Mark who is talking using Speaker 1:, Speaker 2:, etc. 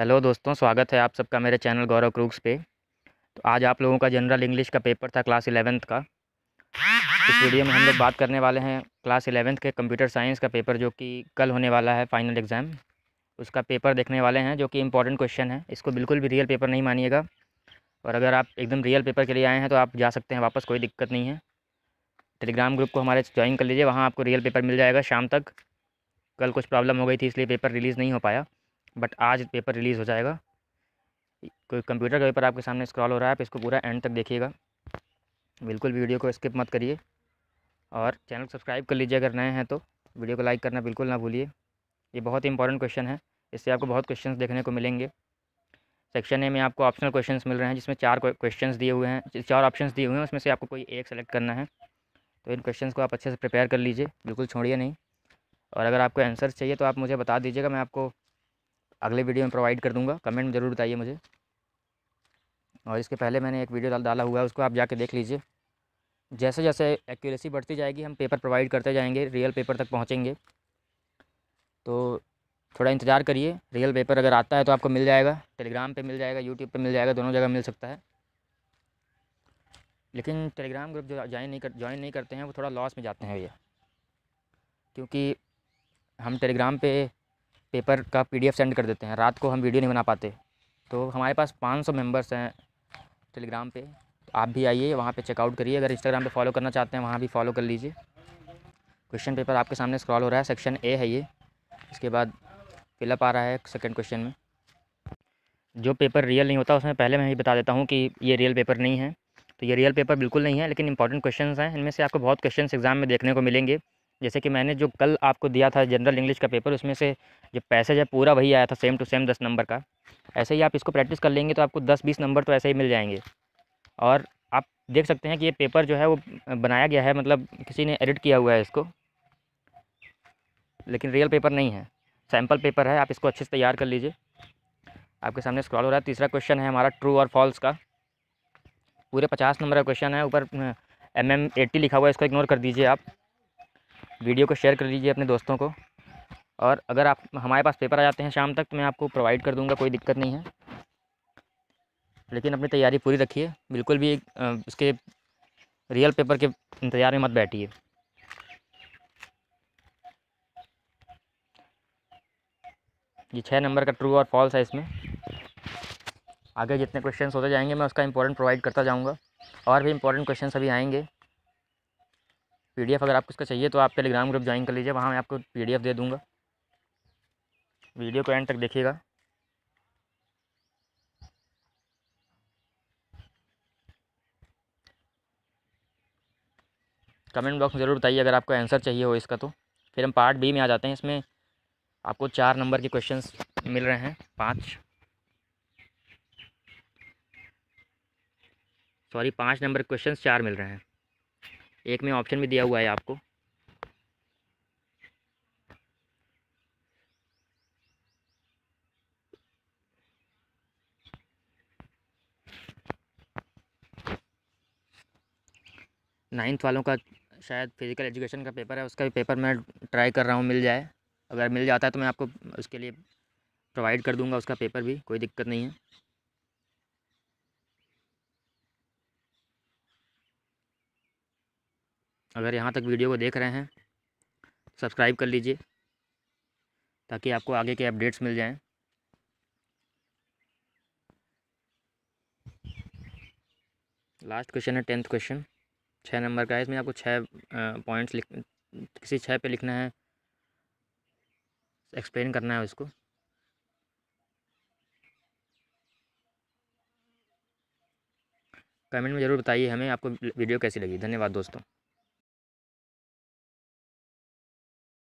Speaker 1: hello दोस्तों स्वागत है आप सबका मेरे चैनल गौरव क्रूक्स पे तो आज आप लोगों का जनरल इंग्लिश का पेपर था क्लास इलेवेंथ का इस वीडियो में हम लोग बात करने वाले हैं क्लास इलेवेंथ के कंप्यूटर साइंस का पेपर जो कि कल होने वाला है फाइनल एग्ज़ाम उसका पेपर देखने वाले हैं जो कि इंपॉर्टेंट क्वेश्चन है इसको बिल्कुल भी रियल पेपर नहीं मानिएगा और अगर आप एकदम रियल पेपर के लिए आए हैं तो आप जा सकते हैं वापस कोई दिक्कत नहीं है टेलीग्राम ग्रुप को हमारे ज्वाइन कर लीजिए वहाँ आपको रियल पेपर मिल जाएगा शाम तक कल कुछ प्रॉब्लम हो गई थी इसलिए पेपर रिलीज़ नहीं हो पाया बट आज पेपर रिलीज़ हो जाएगा कोई कंप्यूटर का पेपर आपके सामने स्क्रॉल हो रहा है आप इसको पूरा एंड तक देखिएगा बिल्कुल वीडियो को स्किप मत करिए और चैनल सब्सक्राइब कर लीजिए अगर नए हैं तो वीडियो को लाइक करना बिल्कुल ना भूलिए ये बहुत ही इंपॉर्टेंट क्वेश्चन है इससे आपको बहुत क्वेश्चन देखने को मिलेंगे सेक्शन ए में आपको ऑप्शनल क्वेश्चन मिल रहे हैं जिसमें चार क्वेश्चन दिए हुए हैं चार ऑप्शन दिए हुए हैं उसमें से आपको कोई एक सेलेक्ट करना है तो इन क्वेश्चन को आप अच्छे से प्रिपेयर कर लीजिए बिल्कुल छोड़िए नहीं और अगर आपको आंसर चाहिए तो आप मुझे बता दीजिएगा मैं आपको अगले वीडियो में प्रोवाइड कर दूँगा कमेंट ज़रूर बताइए मुझे और इसके पहले मैंने एक वीडियो डाला हुआ है उसको आप जाके देख लीजिए जैसे जैसे एक्यूरेसी बढ़ती जाएगी हम पेपर प्रोवाइड करते जाएंगे रियल पेपर तक पहुँचेंगे तो थोड़ा इंतज़ार करिए रियल पेपर अगर आता है तो आपको मिल जाएगा टेलीग्राम पे मिल जाएगा यूट्यूब पे मिल जाएगा दोनों जगह मिल सकता है लेकिन टेलीग्राम ग्रुप जो ज्वाइन नहीं कर ज्वाइन नहीं करते हैं वो थोड़ा लॉस में जाते हैं भैया क्योंकि हम टेलीग्राम पे पेपर का पीडीएफ सेंड कर देते हैं रात को हम वीडियो नहीं बना पाते तो हमारे पास 500 मेंबर्स हैं टेलीग्राम पे तो आप भी आइए वहाँ पे चेकआउट करिए अगर इंस्टाग्राम पे फॉलो करना चाहते हैं वहाँ भी फॉलो कर लीजिए क्वेश्चन पेपर आपके सामने स्क्रॉल हो रहा है सेक्शन ए है ये इसके बाद फिलअप आ रहा है सेकेंड क्वेश्चन में जो पेपर रियल नहीं होता उसमें पहले मैं ही बता देता हूँ कि ये रियल पेपर नहीं है तो ये रियल पेपर बिल्कुल नहीं है लेकिन इंपॉर्टेंट क्वेश्चन हैं इनमें से आपको बहुत क्वेश्चन एग्जाम में देखने को मिलेंगे जैसे कि मैंने जो कल आपको दिया था जनरल इंग्लिश का पेपर उसमें से जो पैसेज है पूरा वही आया था सेम टू सेम दस नंबर का ऐसे ही आप इसको प्रैक्टिस कर लेंगे तो आपको दस बीस नंबर तो ऐसे ही मिल जाएंगे और आप देख सकते हैं कि ये पेपर जो है वो बनाया गया है मतलब किसी ने एडिट किया हुआ है इसको लेकिन रियल पेपर नहीं है सैम्पल पेपर है आप इसको अच्छे से तैयार कर लीजिए आपके सामने स्क्रॉल हो रहा है तीसरा क्वेश्चन है हमारा ट्रू और फॉल्स का पूरे पचास नंबर का क्वेश्चन है ऊपर हम्म, एम एम एट्टी लिखा हुआ है इसको इग्नोर कर दीजिए आप वीडियो को शेयर कर दीजिए अपने दोस्तों को और अगर आप हमारे पास पेपर आ जाते हैं शाम तक तो मैं आपको प्रोवाइड कर दूँगा कोई दिक्कत नहीं है लेकिन अपनी तैयारी पूरी रखिए बिल्कुल भी उसके रियल पेपर के इंतज़ार में मत बैठिए ये छः नंबर का ट्रू और फॉल्स है इसमें आगे जितने क्वेश्चन होते जाएंगे मैं उसका इंपॉर्टेंट प्रोवाइड करता जाऊँगा और भी इंपॉर्टेंट क्वेश्चन अभी आएंगे पी अगर आपको इसका चाहिए तो आप टेलीग्राम ग्रुप ज्वाइन कर लीजिए वहाँ मैं आपको पी दे दूँगा वीडियो को एंड तक देखिएगा कमेंट बॉक्स में ज़रूर बताइए अगर आपको आंसर चाहिए हो इसका तो फिर हम पार्ट बी में आ जाते हैं इसमें आपको चार नंबर के क्वेश्चंस मिल रहे हैं पाँच सॉरी पाँच नंबर क्वेश्चंस चार मिल रहे हैं एक में ऑप्शन भी दिया हुआ है आपको नाइन्थ वालों का शायद फिज़िकल एजुकेशन का पेपर है उसका भी पेपर मैं ट्राई कर रहा हूँ मिल जाए अगर मिल जाता है तो मैं आपको उसके लिए प्रोवाइड कर दूँगा उसका पेपर भी कोई दिक्कत नहीं है अगर यहाँ तक वीडियो को देख रहे हैं सब्सक्राइब कर लीजिए ताकि आपको आगे के अपडेट्स मिल जाएं लास्ट क्वेश्चन है टेंथ क्वेश्चन छः नंबर का है इसमें आपको छः पॉइंट्स लिख किसी छः पे लिखना है एक्सप्लेन करना है उसको कमेंट में ज़रूर बताइए हमें आपको वीडियो कैसी लगी धन्यवाद दोस्तों